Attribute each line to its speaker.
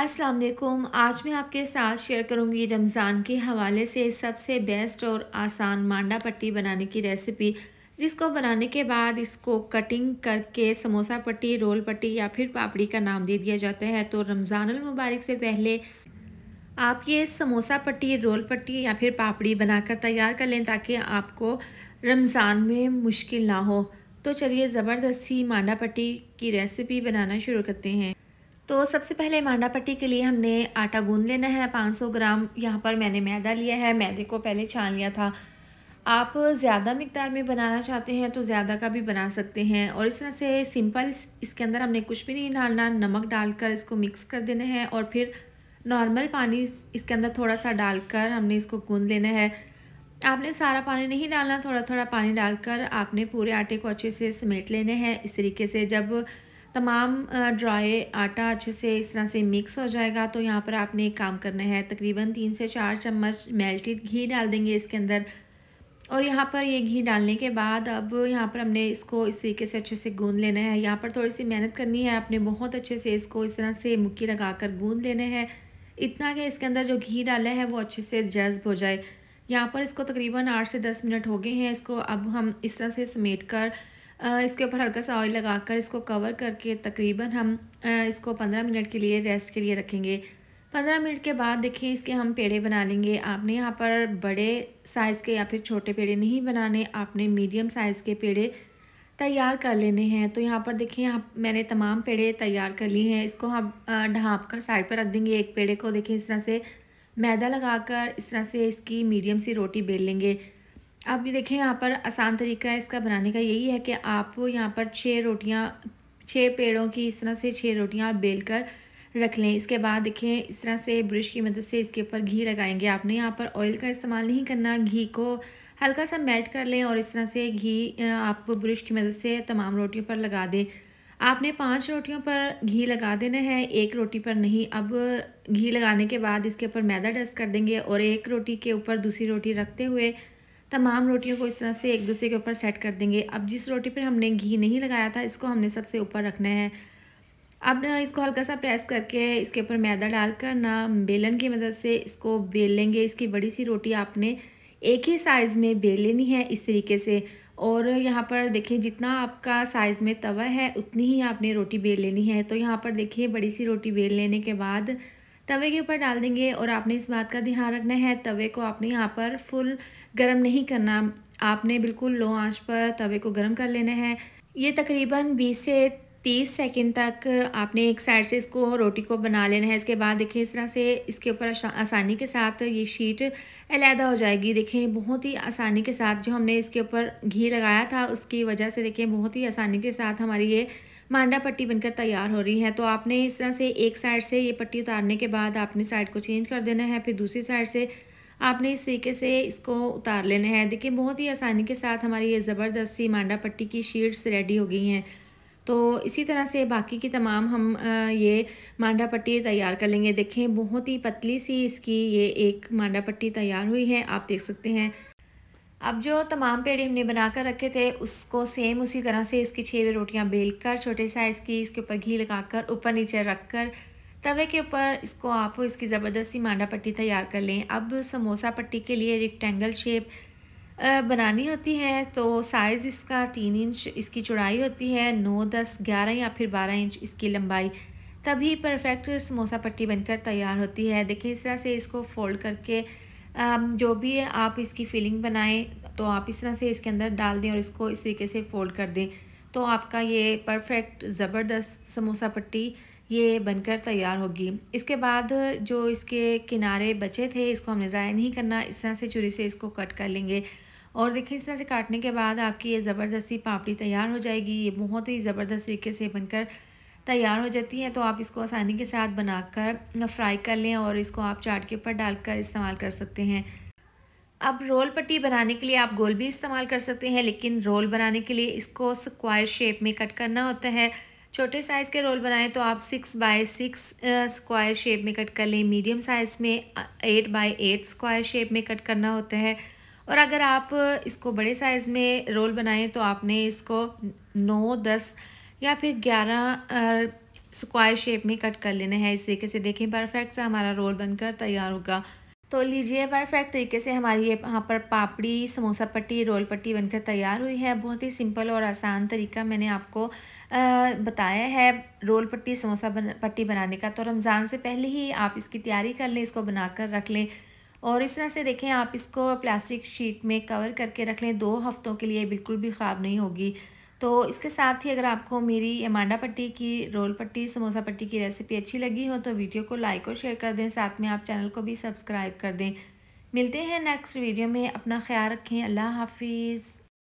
Speaker 1: अस्सलाम वालेकुम आज मैं आपके साथ शेयर करूंगी रमज़ान के हवाले से सबसे बेस्ट और आसान मांडा पट्टी बनाने की रेसिपी जिसको बनाने के बाद इसको कटिंग करके समोसा पट्टी रोल पट्टी या फिर पापड़ी का नाम दे दिया जाता है तो रमज़ान मुबारक से पहले आप ये समोसा पट्टी रोल पट्टी या फिर पापड़ी बनाकर तैयार कर लें ताकि आपको रमज़ान में मुश्किल ना हो तो चलिए ज़बरदस्ती मांडा पट्टी की रेसिपी बनाना शुरू करते हैं तो सबसे पहले मांडा पट्टी के लिए हमने आटा गूंद लेना है 500 ग्राम यहाँ पर मैंने मैदा लिया है मैदे को पहले छान लिया था आप ज़्यादा मकदार में बनाना चाहते हैं तो ज़्यादा का भी बना सकते हैं और इस तरह से सिंपल इसके अंदर हमने कुछ भी नहीं डालना नमक डालकर इसको मिक्स कर देना है और फिर नॉर्मल पानी इसके अंदर थोड़ा सा डालकर हमने इसको गूंद लेना है आपने सारा पानी नहीं डालना थोड़ा थोड़ा पानी डालकर आपने पूरे आटे को अच्छे से समेट लेने हैं इस तरीके से जब तमाम ड्राई आटा अच्छे से इस तरह से मिक्स हो जाएगा तो यहाँ पर आपने एक काम करना है तकरीबन तीन से चार चम्मच मेल्टेड घी डाल देंगे इसके अंदर और यहाँ पर ये घी डालने के बाद अब यहाँ पर हमने इसको इस तरीके से अच्छे से गूंद लेना है यहाँ पर थोड़ी सी मेहनत करनी है आपने बहुत अच्छे से इसको इस तरह से मुक्की लगा कर गूँध लेना है इतना कि इसके अंदर जो घी डाला है वो अच्छे से जज्ब हो जाए यहाँ पर इसको तकरीबन आठ से दस मिनट हो गए हैं इसको अब हम इस तरह से समेट कर इसके ऊपर हल्का सा ऑयल लगाकर इसको कवर करके तकरीबन हम इसको पंद्रह मिनट के लिए रेस्ट के लिए रखेंगे पंद्रह मिनट के बाद देखिए इसके हम पेड़े बना लेंगे आपने यहाँ पर बड़े साइज़ के या फिर छोटे पेड़े नहीं बनाने आपने मीडियम साइज़ के पेड़े तैयार कर लेने हैं तो यहाँ पर देखिए यहाँ मैंने तमाम पेड़े तैयार कर लिए हैं इसको हम ढाँप कर साइड पर रख देंगे एक पेड़े को देखिए इस तरह से मैदा लगाकर इस तरह से इसकी मीडियम सी रोटी बेल लेंगे अब ये देखें यहाँ पर आसान तरीका इसका बनाने का यही है कि आप यहाँ पर छः रोटियाँ छः पेड़ों की इस तरह से छः रोटियाँ आप बेल कर रख लें इसके बाद देखें इस तरह से ब्रश की मदद से इसके ऊपर घी लगाएंगे आपने यहाँ पर ऑयल का इस्तेमाल नहीं करना घी को हल्का सा मेल्ट कर लें और इस तरह से घी आप ब्रश की मदद से तमाम रोटियों पर लगा दें आपने पांच रोटियों पर घी लगा देना है एक रोटी पर नहीं अब घी लगाने के बाद इसके ऊपर मैदा डस्ट कर देंगे और एक रोटी के ऊपर दूसरी रोटी रखते हुए तमाम रोटियों को इस तरह से एक दूसरे के ऊपर सेट कर देंगे अब जिस रोटी पर हमने घी नहीं लगाया था इसको हमने सबसे ऊपर रखना है अब इसको हल्का सा प्रेस करके इसके ऊपर मैदा डालकर ना बेलन की मदद से इसको बेल लेंगे इसकी बड़ी सी रोटी आपने एक ही साइज़ में बेल लेनी है इस तरीके से और यहाँ पर देखिए जितना आपका साइज़ में तवा है उतनी ही आपने रोटी बेल लेनी है तो यहाँ पर देखिए बड़ी सी रोटी बेल लेने के बाद तवे के ऊपर डाल देंगे और आपने इस बात का ध्यान रखना है तवे को आपने यहाँ पर फुल गर्म नहीं करना आपने बिल्कुल लो आंच पर तवे को गर्म कर लेना है ये तकरीबन 20 से तीस सेकेंड तक आपने एक साइड से इसको रोटी को बना लेना है इसके बाद देखें इस तरह से इसके ऊपर आसानी के साथ ये शीट अलहदा हो जाएगी देखें बहुत ही आसानी के साथ जो हमने इसके ऊपर घी लगाया था उसकी वजह से देखें बहुत ही आसानी के साथ हमारी ये मांडा पट्टी बनकर तैयार हो रही है तो आपने इस तरह से एक साइड से ये पट्टी उतारने के बाद आपने साइड को चेंज कर देना है फिर दूसरी साइड से आपने इस तरीके से इसको उतार लेना है देखिए बहुत ही आसानी के साथ हमारी ये ज़बरदस्ती मांडा पट्टी की शीट्स रेडी हो गई हैं तो इसी तरह से बाकी की तमाम हम ये मांडा पट्टी तैयार कर लेंगे देखें बहुत ही पतली सी इसकी ये एक मांडा पट्टी तैयार हुई है आप देख सकते हैं अब जो तमाम पेड़े हमने बना कर रखे थे उसको सेम उसी तरह से इसकी छः रोटियां बेल कर छोटे साइज़ की इसके ऊपर घी लगाकर ऊपर नीचे रख कर तवे के ऊपर इसको आप इसकी ज़बरदस्ती मांडा पट्टी तैयार कर लें अब समोसा पट्टी के लिए रेक्टेंगल शेप बनानी होती है तो साइज़ इसका तीन इंच इसकी चौड़ाई होती है नौ दस ग्यारह या फिर बारह इंच इसकी लंबाई तभी परफेक्ट समोसा पट्टी बनकर तैयार होती है देखिए इस तरह से इसको फोल्ड करके जो भी आप इसकी फिलिंग बनाएं तो आप इस तरह से इसके अंदर डाल दें और इसको इस तरीके से फ़ोल्ड कर दें तो आपका ये परफेक्ट ज़बरदस्त समोसा पट्टी ये बनकर तैयार होगी इसके बाद जो इसके किनारे बचे थे इसको हमने ज़ाया नहीं करना इस तरह से चुरी से इसको कट कर लेंगे और देखिए इस तरह से काटने के बाद आपकी ये ज़बरदस्ती पापड़ी तैयार हो जाएगी ये बहुत ही ज़बरदस्त तरीके से बनकर तैयार हो जाती है तो आप इसको आसानी के साथ बनाकर फ्राई कर लें और इसको आप चाट के ऊपर डालकर इस्तेमाल कर सकते हैं अब रोल पट्टी बनाने के लिए आप गोल भी इस्तेमाल कर सकते हैं लेकिन रोल बनाने के लिए इसको स्क्वायर शेप में कट करना होता है छोटे साइज़ के रोल बनाएं तो आप six by six square shape में कट कर लें मीडियम साइज़ में eight by eight square shape में कट करना होता है और अगर आप इसको बड़े साइज़ में रोल बनाएं तो आपने इसको नौ दस या फिर ग्यारह स्क्वायर शेप में कट कर लेना है इस तरीके से देखें परफेक्ट सा हमारा रोल बनकर तैयार होगा तो लीजिए परफेक्ट तरीके से हमारी ये यहाँ पर पापड़ी समोसा पट्टी रोल पट्टी बनकर तैयार हुई है बहुत ही सिंपल और आसान तरीका मैंने आपको आ, बताया है रोल पट्टी समोसा बन, पट्टी बनाने का तो रमज़ान से पहले ही आप इसकी तैयारी कर लें इसको बनाकर रख लें और इस तरह से देखें आप इसको प्लास्टिक शीट में कवर करके रख लें दो हफ्तों के लिए बिल्कुल भी ख़राब नहीं होगी तो इसके साथ ही अगर आपको मेरी मांडा पट्टी की रोल पट्टी समोसा पट्टी की रेसिपी अच्छी लगी हो तो वीडियो को लाइक और शेयर कर दें साथ में आप चैनल को भी सब्सक्राइब कर दें मिलते हैं नेक्स्ट वीडियो में अपना ख्याल रखें अल्लाह हाफिज़